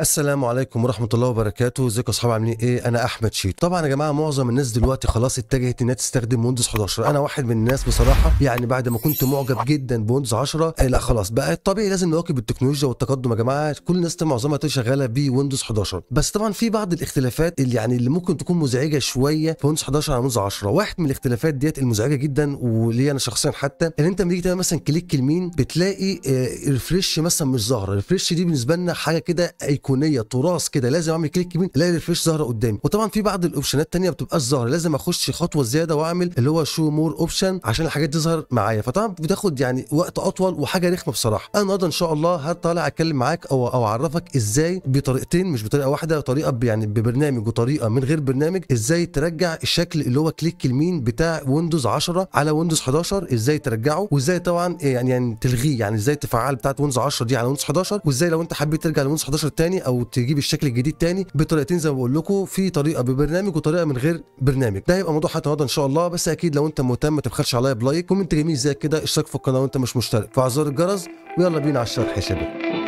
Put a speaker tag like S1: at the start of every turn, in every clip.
S1: السلام عليكم ورحمه الله وبركاته ازيكم يا اصحاب عاملين ايه انا احمد شيت طبعا يا جماعه معظم الناس دلوقتي خلاص اتجهت انها تستخدم ويندوز 11 انا واحد من الناس بصراحه يعني بعد ما كنت معجب جدا بويندوز 10 آه، لا خلاص بقى طبيعي لازم نواكب التكنولوجيا والتقدم يا جماعه كل الناس معظمها شغاله بويندوز 11 بس طبعا في بعض الاختلافات اللي يعني اللي ممكن تكون مزعجه شويه في ويندوز 11 على ويندوز 10 واحد من الاختلافات ديت المزعجه جدا وليا انا شخصيا حتى ان انت لما تيجي تعمل مثلا كليك يمين بتلاقي ريفريش آه، مثلا مش ظاهره الريفريش دي بالنسبه لنا حاجه كده ايقونيه تراث كده لازم اعمل كليك يمين الاقي الريفريش ظاهره قدامي وطبعا في بعض الاوبشنات الثانيه ما بتبقاش ظاهره لازم اخش خطوه زياده واعمل اللي هو شو مور اوبشن عشان الحاجات دي تظهر معايا فطبعا بتاخد يعني وقت اطول وحاجه رخمه بصراحه انا النهارده ان شاء الله هطالع اتكلم معاك او او اعرفك ازاي بطريقتين مش بطريقه واحده طريقه يعني ببرنامج وطريقه من غير برنامج ازاي ترجع الشكل اللي هو كليك يمين بتاع ويندوز 10 على ويندوز 11 ازاي ترجعه وازاي طبعا يعني يعني تلغيه يعني ازاي تفعل بتاعه ويندوز 10 دي على ويندوز 11 وازاي لو انت حبيت ترجع لويندوز 11 تاني تاني او تجيب الشكل الجديد تاني بطريقتين زي ما بقول لكم في طريقه ببرنامج وطريقه من غير برنامج ده هيبقى موضوع النهارده ان شاء الله بس اكيد لو انت مهتم ما تبخلش عليا بلايك كومنت جميل زي كده اشترك في القناه وانت مش مشترك وعلى الجرس ويلا بينا على الشرح يا شباب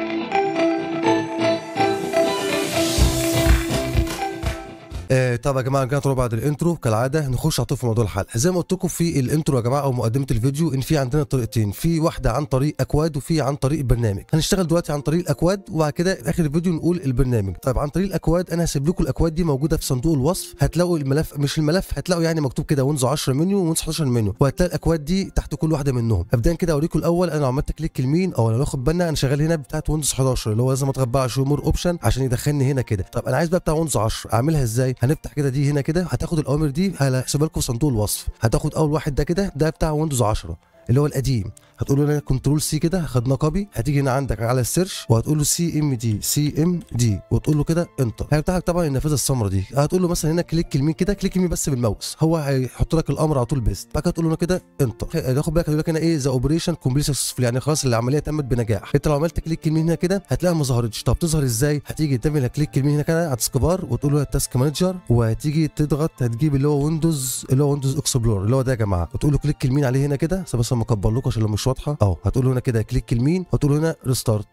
S1: آه، طب يا جماعه رجعنا بعد الانترو كالعاده نخش على طول في موضوع الحلقه زي ما قلت لكم في الانترو يا جماعه او مقدمه الفيديو ان في عندنا طريقتين في واحده عن طريق اكواد وفي عن طريق برنامج هنشتغل دلوقتي عن طريق الاكواد وبعد كده في اخر الفيديو نقول البرنامج طيب عن طريق الاكواد انا هسيب لكم الاكواد دي موجوده في صندوق الوصف هتلاقوا الملف مش الملف هتلاقوا يعني مكتوب كده ويندوز 10 منيو ويندوز 11 منيو وهتلاقي الاكواد دي تحت كل واحده منهم ابدا كده اوريكم الاول انا عملت كليك يمين او لو ناخد بالنا انا شغال هنا بتاعت ويندوز 11 اللي هو لازم اتغبى على شو مور اوبشن عشان يدخلني هنا كده طب انا عايز بقى بتاع ويندوز 10 اعملها ازاي هنفتح كده دي هنا كده هتاخد الاوامر دي هحسبها لكم في صندوق الوصف هتاخد اول واحد ده كده ده بتاع ويندوز 10 اللي هو القديم هتقول له هنا كنترول سي كده خدناه كوبي هتيجي هنا عندك على السيرش وهتقول له سي ام دي سي ام دي وتقول له كده انتر هيفتح لك طبعا النافذه السمراء دي هتقول له مثلا هنا كليك يمين كده كليك يمين بس بالماوس هو هيحط لك الامر على طول بيست بعد كده تقول له كده انتر خد بالك هيقول لك هنا ايه ذا اوبريشن كومبليت سكسسفول يعني خلاص العمليه تمت بنجاح انت لو عملت كليك يمين هنا كده هتلاقيها ما ظهرتش طب تظهر ازاي هتيجي تعمل كليك يمين هنا كده على السكبار وتقول له التاسك مانجر وهتيجي تضغط هتجيب اللي هو ويندوز اللي هو ويندوز اكسبلور اللي هو ده يا جماعه وتقول له كليك يمين عليه هنا كده مكبر لكم عشان لو مش واضحه اهو هتقول هنا كده كليك يمين وتقول هنا ريستارت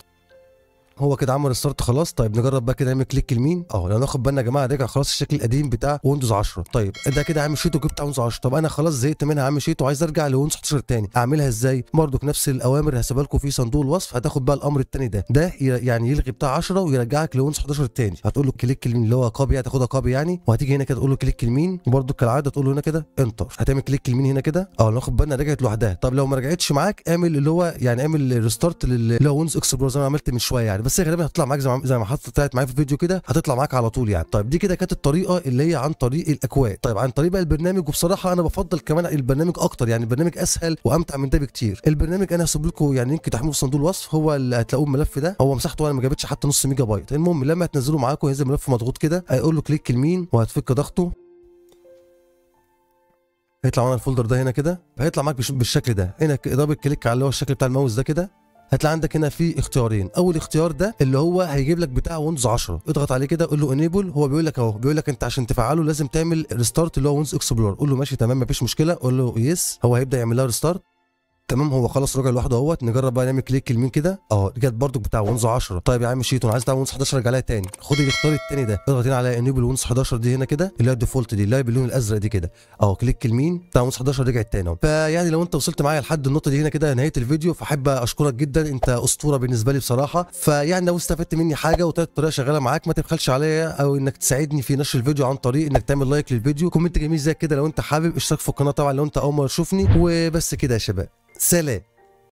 S1: هو كده عمل الستارت خلاص طيب نجرب بقى كده نعمل كليك يمين اه لو ناخد بالنا يا جماعه رجع خلاص الشكل القديم بتاع ويندوز 10 طيب ده كده عامل شيت وجبت ويندوز 10 طب انا خلاص زهقت منها عامل شيت وعايز ارجع لويندوز 11 تاني اعملها ازاي برضك نفس الاوامر هسيبها لكم في صندوق الوصف هتاخد بقى الامر التاني ده ده يعني يلغي بتاع 10 ويرجعك لويندوز 11 تاني هتقول له كليك يمين اللي هو كوبي هتاخدها كوبي يعني وهتيجي هنا كده تقول له كليك يمين وبرضك كالعاده تقول له هنا كده انتر هتعمل كليك يمين هنا كده اه ناخد بالنا رجعت لوحدها طب لو ما رجعتش معاك اعمل اللي هو يعني اعمل ريستارت اللي هو ويندوز اكسبلور زي ما عملت من شويه يعني بس هي غالبا هتطلع معاك زي ما طلعت معايا في الفيديو كده هتطلع معاك على طول يعني طيب دي كده كانت الطريقه اللي هي عن طريق الاكواد طيب عن طريق بقى البرنامج وبصراحه انا بفضل كمان البرنامج اكتر يعني البرنامج اسهل وامتع من ده بكتير البرنامج انا هسيب لكم يعني لينك تحميله في صندوق الوصف هو اللي هتلاقوه الملف ده هو مساحته انا يعني ما جابتش حتى نص ميجا بايت المهم لما هتنزله معاكم هينزل ملف مضغوط كده هيقول له كليك يمين وهتفك ضغطه هيطلع معانا الفولدر ده هنا كده هيطلع معاك بالشكل ده هنا ضابط كليك على اللي هو الشكل بتاع الماوس ده كده هتلاقي عندك هنا في اختيارين اول اختيار ده اللي هو هيجيب لك بتاع ويندوز 10 اضغط عليه كده قول له انيبل هو بيقول لك اهو بيقول لك انت عشان تفعله لازم تعمل ريستارت اللي هو ويندوز اكسبلور قول له ماشي تمام مفيش مشكله قول له يس هو هيبدا يعمل لها ريستارت تمام هو خلاص راجع لوحده اهوت نجرب بقى نعمل كليك لمين كده اه جت برضو بتاع ونز 10 طيب يا عم شيتو انا عايز بتاع ونز 11 رجع لها تاني خد الاختيار التاني ده اضغط هنا على انيبل ونز 11 دي هنا كده اللي هي الديفولت دي اللي هي باللون الازرق دي كده اه كليك لمين بتاع ونز 11 رجعت تاني اهو فيعني لو انت وصلت معايا لحد النقطه دي هنا كده نهايه الفيديو فاحب اشكرك جدا انت اسطوره بالنسبه لي بصراحه فيعني لو استفدت مني حاجه وطلعت الطريقه شغاله معاك ما تبخلش عليا او انك تساعدني في نشر الفيديو عن طريق انك تعمل لايك للفيديو كومنت جميل زي كده لو انت حابب اشترك في القناه طبعا لو انت اول مره تشوفني وبس كده يا شباب Sele.